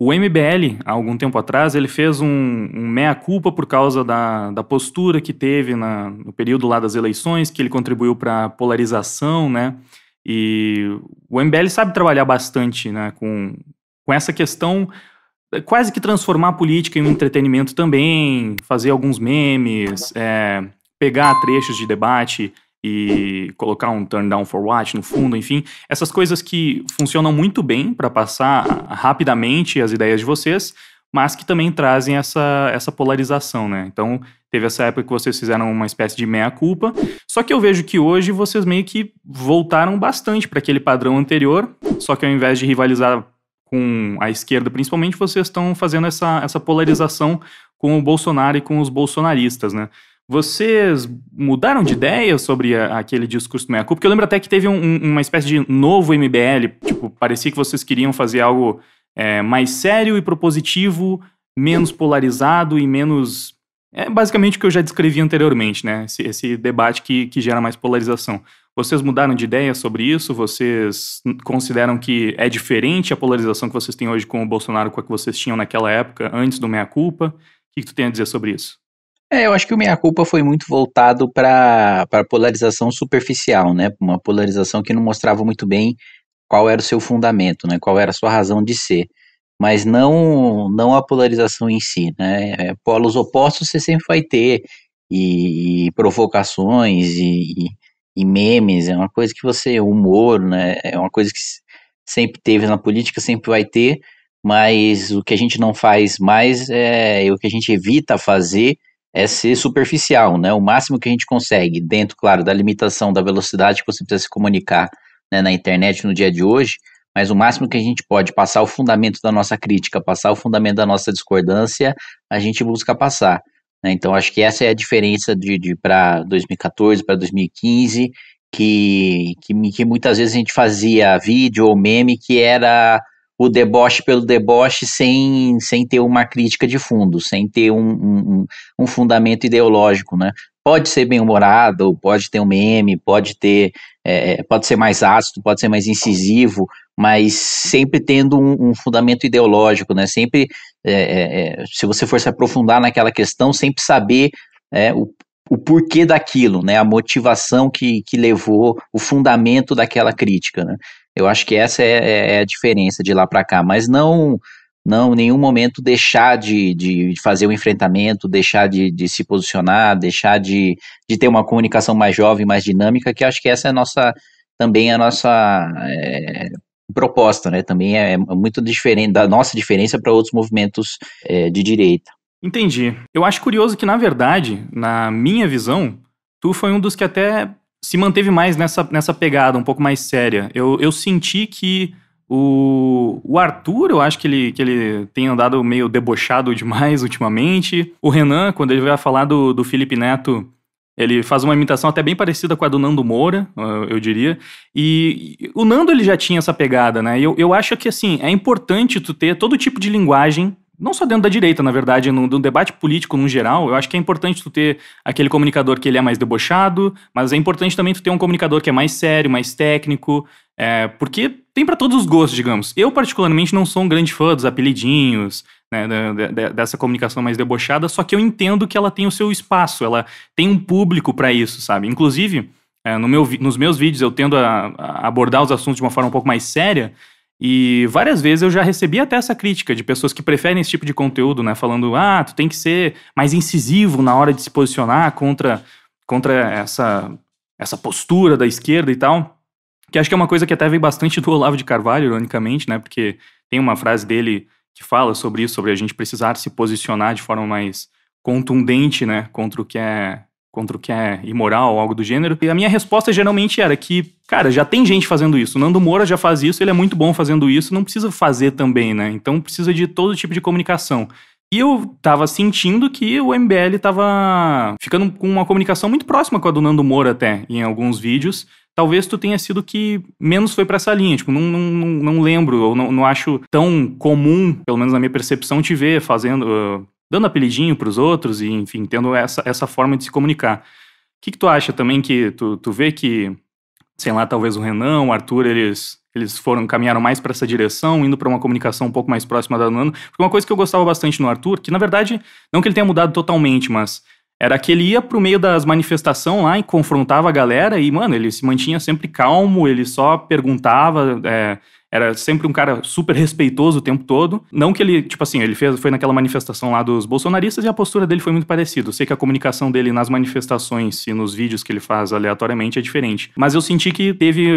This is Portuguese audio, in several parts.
O MBL, há algum tempo atrás, ele fez um, um meia-culpa por causa da, da postura que teve na, no período lá das eleições, que ele contribuiu para polarização, né? E o MBL sabe trabalhar bastante né, com, com essa questão, eh, quase que transformar a política em um entretenimento também, fazer alguns memes, é, pegar trechos de debate e colocar um turn down for watch no fundo, enfim, essas coisas que funcionam muito bem para passar rapidamente as ideias de vocês, mas que também trazem essa, essa polarização, né? Então, teve essa época que vocês fizeram uma espécie de meia-culpa, só que eu vejo que hoje vocês meio que voltaram bastante para aquele padrão anterior, só que ao invés de rivalizar com a esquerda, principalmente, vocês estão fazendo essa, essa polarização com o Bolsonaro e com os bolsonaristas, né? Vocês mudaram de ideia sobre a, aquele discurso meia culpa? Porque eu lembro até que teve um, uma espécie de novo MBL, tipo, parecia que vocês queriam fazer algo é, mais sério e propositivo, menos polarizado e menos. É basicamente o que eu já descrevi anteriormente, né? Esse, esse debate que, que gera mais polarização. Vocês mudaram de ideia sobre isso? Vocês consideram que é diferente a polarização que vocês têm hoje com o Bolsonaro com a que vocês tinham naquela época, antes do Meia Culpa? O que, que tu tem a dizer sobre isso? É, eu acho que o Meia Culpa foi muito voltado para a polarização superficial, né? Uma polarização que não mostrava muito bem qual era o seu fundamento, né? Qual era a sua razão de ser. Mas não, não a polarização em si, né? É, polos opostos você sempre vai ter, e, e provocações, e, e, memes, é uma coisa que você. humor, né? É uma coisa que sempre teve na política, sempre vai ter, mas o que a gente não faz mais é, o que a gente evita fazer é ser superficial, né? O máximo que a gente consegue, dentro, claro, da limitação da velocidade que você precisa se comunicar né, na internet no dia de hoje, mas o máximo que a gente pode passar o fundamento da nossa crítica, passar o fundamento da nossa discordância, a gente busca passar. Né? Então, acho que essa é a diferença de, de para 2014, para 2015, que, que, que muitas vezes a gente fazia vídeo ou meme que era o deboche pelo deboche sem, sem ter uma crítica de fundo, sem ter um, um, um fundamento ideológico, né? Pode ser bem-humorado, pode ter um meme, pode ter, é, é, pode ser mais ácido, pode ser mais incisivo, mas sempre tendo um, um fundamento ideológico, né? Sempre, é, é, é se você for se aprofundar naquela questão, sempre saber é, o, o porquê daquilo, né? A motivação que, que levou, o fundamento daquela crítica, né? Eu acho que essa é, é, é a diferença de lá para cá, mas não não nenhum momento deixar de, de, fazer o um enfrentamento, deixar de, de se posicionar, deixar de, de ter uma comunicação mais jovem, mais dinâmica, que acho que essa é a nossa também é a nossa é, proposta, né? Também é, é muito diferente da nossa diferença para outros movimentos é, de direita. Entendi. Eu acho curioso que, na verdade, na minha visão, tu foi um dos que até se manteve mais nessa, nessa pegada um pouco mais séria. Eu, eu senti que o, o Arthur, eu acho que ele, que ele tem andado meio debochado demais ultimamente. O Renan, quando ele vai falar do, do Felipe Neto, ele faz uma imitação até bem parecida com a do Nando Moura, ah, eu diria. E o Nando ele já tinha essa pegada, né? Eu, eu acho que assim, é importante tu ter todo tipo de linguagem não só dentro da direita, na verdade, no, no, debate político no geral, eu acho que é importante tu ter aquele comunicador que ele é mais debochado, mas é importante também tu ter um comunicador que é mais sério, mais técnico, é, porque tem para todos os gostos, digamos. Eu, particularmente, não sou um grande fã dos apelidinhos, né, de, de, dessa comunicação mais debochada, só que eu entendo que ela tem o seu espaço, ela tem um público para isso, sabe? Inclusive, é, no meu, nos meus vídeos eu tendo a, a abordar os assuntos de uma forma um pouco mais séria, e várias vezes eu já recebi até essa crítica de pessoas que preferem esse tipo de conteúdo, né? Falando, ah, tu tem que ser mais incisivo na hora de se posicionar contra, contra essa, essa postura da esquerda e tal. Que acho que é uma coisa que até vem bastante do Olavo de Carvalho, ironicamente, né? Porque tem uma frase dele que fala sobre isso, sobre a gente precisar se posicionar de forma mais contundente, né? Contra o que é contra o que é imoral, algo do gênero. E a minha resposta geralmente era que, cara, já tem gente fazendo isso. O Nando Moura já faz isso, ele é muito bom fazendo isso, não precisa fazer também, né? Então precisa de todo tipo de comunicação. E eu tava sentindo que o MBL tava ficando com uma comunicação muito próxima com a do Nando Moura até, em alguns vídeos. Talvez tu tenha sido que menos foi para essa linha. Tipo, não, não, não lembro, ou não, não acho tão comum, pelo menos na minha percepção, te ver fazendo, uh, dando apelidinho para os outros e, enfim, tendo essa, essa forma de se comunicar. O que, que tu acha também que tu, tu vê que, sei lá, talvez o Renan, o Arthur, eles eles foram caminharam mais para essa direção, indo para uma comunicação um pouco mais próxima da Nando Porque uma coisa que eu gostava bastante no Arthur, que na verdade, não que ele tenha mudado totalmente, mas era que ele ia pro meio das manifestações lá e confrontava a galera e, mano, ele se mantinha sempre calmo, ele só perguntava, é, era sempre um cara super respeitoso o tempo todo. Não que ele, tipo assim, ele fez, foi naquela manifestação lá dos bolsonaristas e a postura dele foi muito parecida. sei que a comunicação dele nas manifestações e nos vídeos que ele faz aleatoriamente é diferente. Mas eu senti que teve,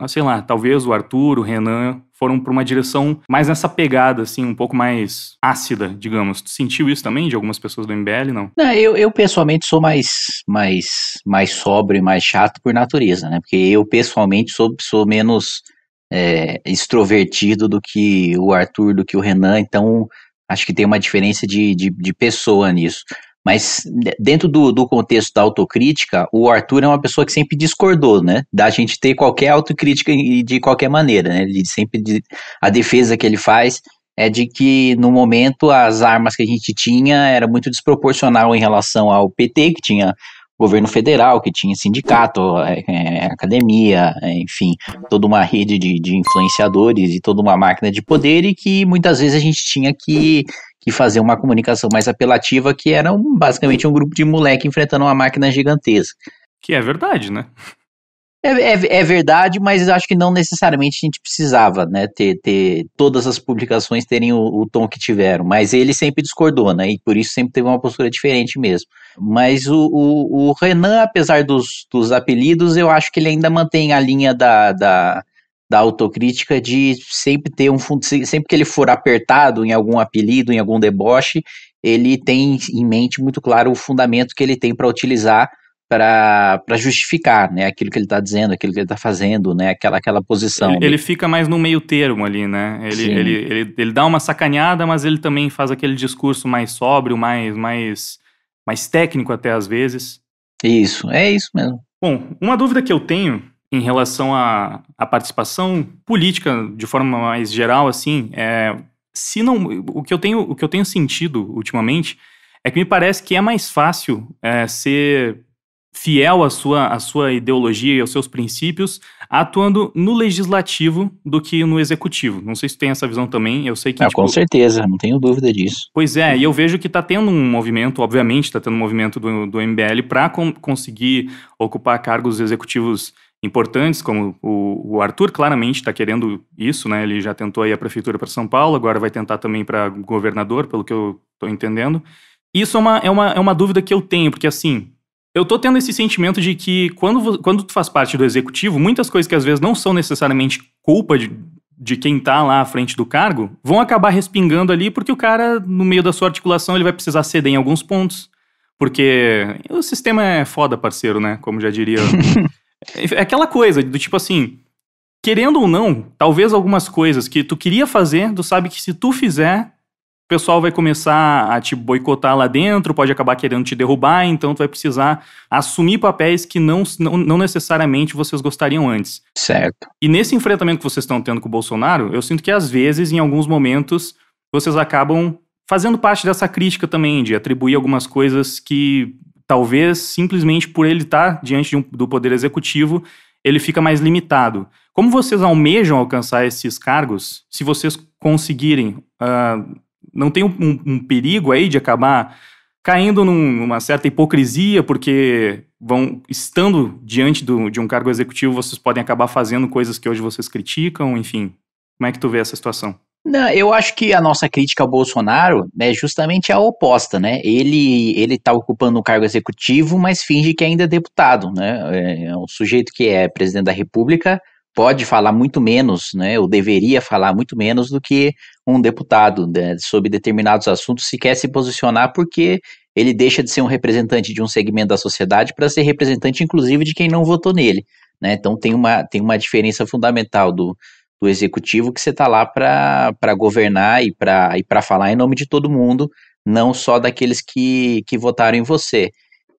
ah, sei lá, talvez o Arthur, o Renan foram para uma direção mais nessa pegada, assim, um pouco mais ácida, digamos. Tu sentiu isso também de algumas pessoas do MBL, não? não eu, eu pessoalmente sou mais, mais, mais sóbrio e mais chato por natureza, né? Porque eu pessoalmente sou, sou menos é, extrovertido do que o Arthur, do que o Renan, então acho que tem uma diferença de, de, de pessoa nisso. Mas dentro do, do, contexto da autocrítica, o Arthur é uma pessoa que sempre discordou, né? Da gente ter qualquer autocrítica de qualquer maneira, né? Ele sempre. A defesa que ele faz é de que no momento as armas que a gente tinha era muito desproporcional em relação ao PT, que tinha governo federal, que tinha sindicato, é, é, academia, é, enfim, toda uma rede de, de, influenciadores e toda uma máquina de poder, e que muitas vezes a gente tinha que, que fazer uma comunicação mais apelativa, que era um, basicamente um grupo de moleque enfrentando uma máquina gigantesca. Que é verdade, né? É, é, é, verdade, mas acho que não necessariamente a gente precisava, né, ter, ter todas as publicações terem o, o, tom que tiveram, mas ele sempre discordou, né, e por isso sempre teve uma postura diferente mesmo. Mas o, o, o Renan, apesar dos, dos, apelidos, eu acho que ele ainda mantém a linha da, da, da autocrítica de sempre ter um fundo, sempre que ele for apertado em algum apelido, em algum deboche, ele tem em mente muito claro o fundamento que ele tem para utilizar para justificar né, aquilo que ele está dizendo, aquilo que ele está fazendo, né, aquela, aquela posição. Ele, né? ele, fica mais no meio termo ali, né? Ele, ele, ele, ele dá uma sacaneada, mas ele também faz aquele discurso mais sóbrio, mais, mais, mais técnico até às vezes. Isso, é isso mesmo. Bom, uma dúvida que eu tenho em relação à, à participação política de forma mais geral, assim, é se não, o que eu tenho, o que eu tenho sentido ultimamente é que me parece que é mais fácil é, ser fiel à sua, à sua ideologia e aos seus princípios, atuando no legislativo do que no executivo. Não sei se tem essa visão também, eu sei que... Ah, tipo, com certeza, não tenho dúvida disso. Pois é, e eu vejo que está tendo um movimento, obviamente está tendo um movimento do, do MBL para conseguir ocupar cargos executivos importantes, como o, o Arthur claramente está querendo isso, né? Ele já tentou aí a prefeitura para São Paulo, agora vai tentar também para governador, pelo que eu estou entendendo. Isso é uma, é, uma, é uma dúvida que eu tenho, porque assim, eu tô tendo esse sentimento de que quando, quando tu faz parte do executivo, muitas coisas que às vezes não são necessariamente culpa de, de quem tá lá à frente do cargo, vão acabar respingando ali porque o cara, no meio da sua articulação, ele vai precisar ceder em alguns pontos. Porque o sistema é foda, parceiro, né? Como já diria. é aquela coisa do tipo assim, querendo ou não, talvez algumas coisas que tu queria fazer, tu sabe que se tu fizer, o pessoal vai começar a te boicotar lá dentro, pode acabar querendo te derrubar, então tu vai precisar assumir papéis que não, não, não, necessariamente vocês gostariam antes. Certo. E nesse enfrentamento que vocês estão tendo com o Bolsonaro, eu sinto que às vezes, em alguns momentos, vocês acabam fazendo parte dessa crítica também, de atribuir algumas coisas que talvez simplesmente por ele estar tá diante um, do poder executivo, ele fica mais limitado. Como vocês almejam alcançar esses cargos, se vocês conseguirem uh, não tem um, um, um perigo aí de acabar caindo num, numa certa hipocrisia, porque vão estando diante do, de um cargo executivo, vocês podem acabar fazendo coisas que hoje vocês criticam, enfim. Como é que tu vê essa situação? Não, eu acho que a nossa crítica ao Bolsonaro né, é justamente a oposta, né? Ele ele está ocupando um cargo executivo, mas finge que é ainda é deputado, né? É, é um sujeito que é presidente da República, pode falar muito menos, né, ou deveria falar muito menos do que um deputado né, sobre determinados assuntos, se quer se posicionar, porque ele deixa de ser um representante de um segmento da sociedade para ser representante, inclusive, de quem não votou nele. Né? Então tem uma, tem uma diferença fundamental do, do executivo que você está lá para governar e para e falar em nome de todo mundo, não só daqueles que, que votaram em você.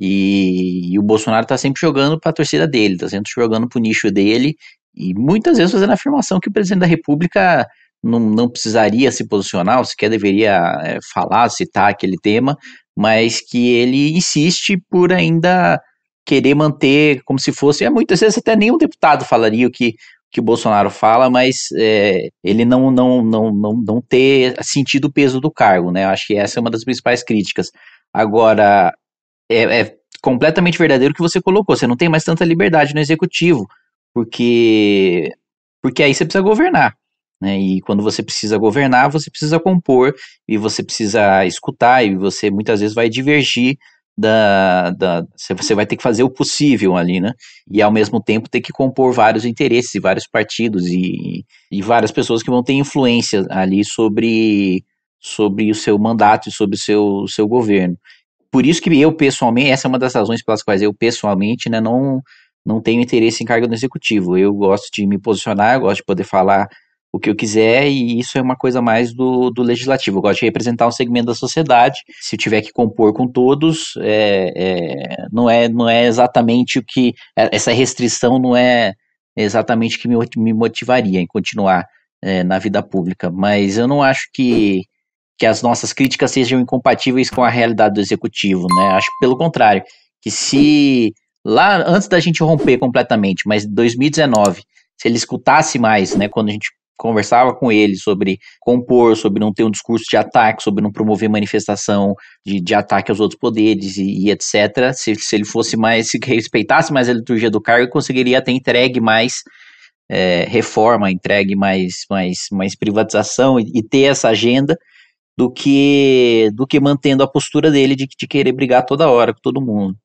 E, e, o Bolsonaro está sempre jogando para a torcida dele, está sempre jogando para o nicho dele e muitas vezes fazendo a afirmação que o presidente da República não, não precisaria se posicionar, ou sequer deveria é, falar, citar aquele tema, mas que ele insiste por ainda querer manter como se fosse. É, muitas vezes até nenhum deputado falaria o que que o Bolsonaro fala, mas é, ele não, não, não, não, não ter sentido o peso do cargo, né? Eu acho que essa é uma das principais críticas. Agora, é, é completamente verdadeiro o que você colocou, você não tem mais tanta liberdade no executivo porque porque aí você precisa governar. Né? E quando você precisa governar, você precisa compor, e você precisa escutar, e você muitas vezes vai divergir da, da. Você vai ter que fazer o possível ali, né? E ao mesmo tempo ter que compor vários interesses, vários partidos e, e várias pessoas que vão ter influência ali sobre, sobre o seu mandato e sobre o seu, seu governo. Por isso que eu pessoalmente, essa é uma das razões pelas quais eu pessoalmente né, não, não tenho interesse em cargo no executivo. Eu gosto de me posicionar, eu gosto de poder falar o que eu quiser, e isso é uma coisa mais do, do legislativo. Eu gosto de representar um segmento da sociedade. Se eu tiver que compor com todos, é, é, não, é, não é exatamente o que. É, essa restrição não é exatamente o que me, me motivaria em continuar é, na vida pública. Mas eu não acho que, que as nossas críticas sejam incompatíveis com a realidade do executivo, né? Acho pelo contrário, que se lá antes da gente romper completamente, mas 2019, se ele escutasse mais, né, quando a gente conversava com ele sobre compor, sobre não ter um discurso de ataque, sobre não promover manifestação de, de ataque aos outros poderes e, e etc. Se, se, ele fosse mais, se respeitasse mais a liturgia do cargo, conseguiria ter entregue mais é, reforma, entregue mais, mais, mais privatização e, e, ter essa agenda do que do que mantendo a postura dele de, de querer brigar toda hora com todo mundo.